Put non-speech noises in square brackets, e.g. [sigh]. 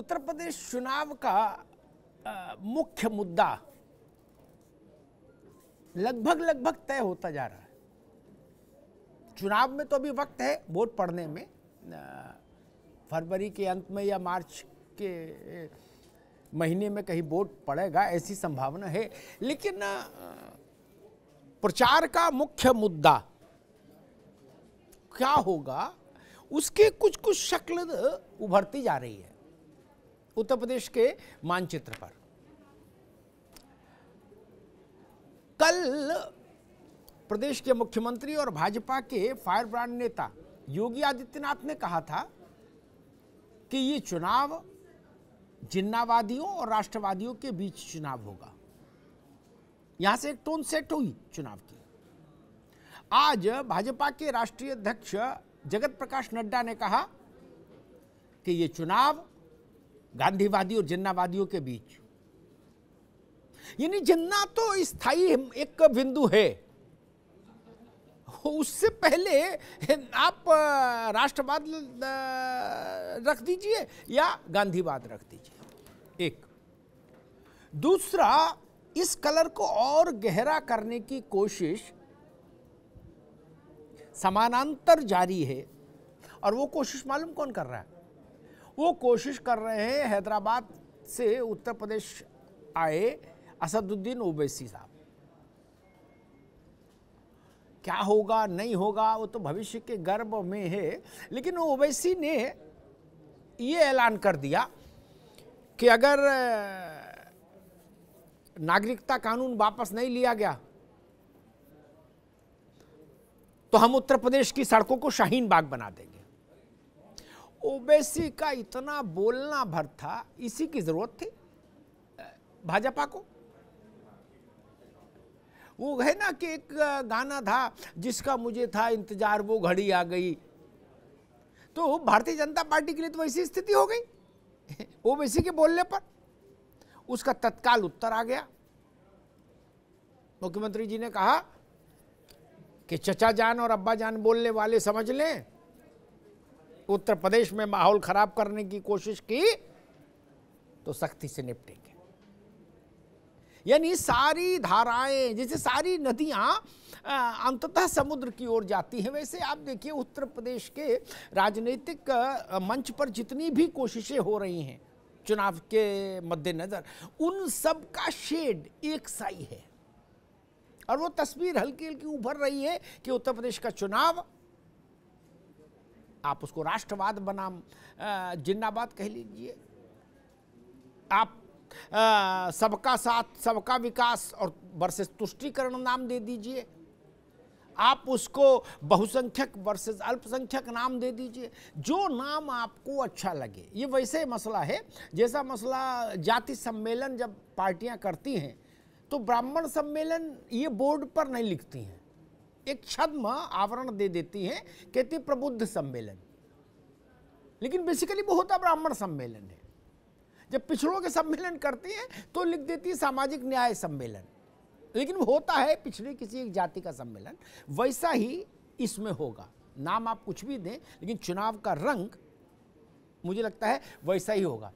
उत्तर प्रदेश चुनाव का आ, मुख्य मुद्दा लगभग लगभग तय होता जा रहा है चुनाव में तो अभी वक्त है वोट पड़ने में फरवरी के अंत में या मार्च के महीने में कहीं वोट पड़ेगा ऐसी संभावना है लेकिन प्रचार का मुख्य मुद्दा क्या होगा उसके कुछ कुछ शक्ल उभरती जा रही है उत्तर प्रदेश के मानचित्र पर कल प्रदेश के मुख्यमंत्री और भाजपा के फायर ब्रांड नेता योगी आदित्यनाथ ने कहा था कि ये चुनाव जिन्नावादियों और राष्ट्रवादियों के बीच चुनाव होगा यहां से एक टोन सेट हुई चुनाव की आज भाजपा के राष्ट्रीय अध्यक्ष जगत प्रकाश नड्डा ने कहा कि ये चुनाव गांधीवादी और जिन्नावादियों के बीच यानी जिन्ना तो स्थाई एक बिंदु है उससे पहले आप राष्ट्रवाद रख दीजिए या गांधीवाद रख दीजिए एक दूसरा इस कलर को और गहरा करने की कोशिश समानांतर जारी है और वो कोशिश मालूम कौन कर रहा है वो कोशिश कर रहे हैं हैदराबाद से उत्तर प्रदेश आए असदुद्दीन ओबैसी साहब क्या होगा नहीं होगा वो तो भविष्य के गर्भ में है लेकिन ओवैसी ने ये ऐलान कर दिया कि अगर नागरिकता कानून वापस नहीं लिया गया तो हम उत्तर प्रदेश की सड़कों को शाहीन बाग बना देंगे ओबेसी का इतना बोलना भर था इसी की जरूरत थी भाजपा को वो है ना कि एक गाना था जिसका मुझे था इंतजार वो घड़ी आ गई तो भारतीय जनता पार्टी के लिए तो वैसी स्थिति हो गई [laughs] ओबेसी के बोलने पर उसका तत्काल उत्तर आ गया मुख्यमंत्री जी ने कहा कि चचा जान और अब्बा जान बोलने वाले समझ लें उत्तर प्रदेश में माहौल खराब करने की कोशिश की तो सख्ती से निपटेंगे यानी सारी धाराएं जैसे सारी नदियां अंततः समुद्र की ओर जाती हैं वैसे आप देखिए उत्तर प्रदेश के राजनीतिक मंच पर जितनी भी कोशिशें हो रही हैं चुनाव के मद्देनज़र उन सब का शेड एक साई है और वो तस्वीर हल्की हल्की उभर रही है कि उत्तर प्रदेश का चुनाव आप उसको राष्ट्रवाद बनाम जिन्नाबाद कह लीजिए आप सबका साथ सबका विकास और वर्सेस तुष्टिकरण नाम दे दीजिए आप उसको बहुसंख्यक वर्सेस अल्पसंख्यक नाम दे दीजिए जो नाम आपको अच्छा लगे ये वैसे मसला है जैसा मसला जाति सम्मेलन जब पार्टियां करती हैं तो ब्राह्मण सम्मेलन ये बोर्ड पर नहीं लिखती हैं एक छद्म आवरण दे देती है कहते प्रबुद्ध सम्मेलन लेकिन बेसिकली वो होता ब्राह्मण सम्मेलन है जब पिछड़ों के सम्मेलन करती है तो लिख देती है सामाजिक न्याय सम्मेलन लेकिन होता है पिछड़ी किसी एक जाति का सम्मेलन वैसा ही इसमें होगा नाम आप कुछ भी दें लेकिन चुनाव का रंग मुझे लगता है वैसा ही होगा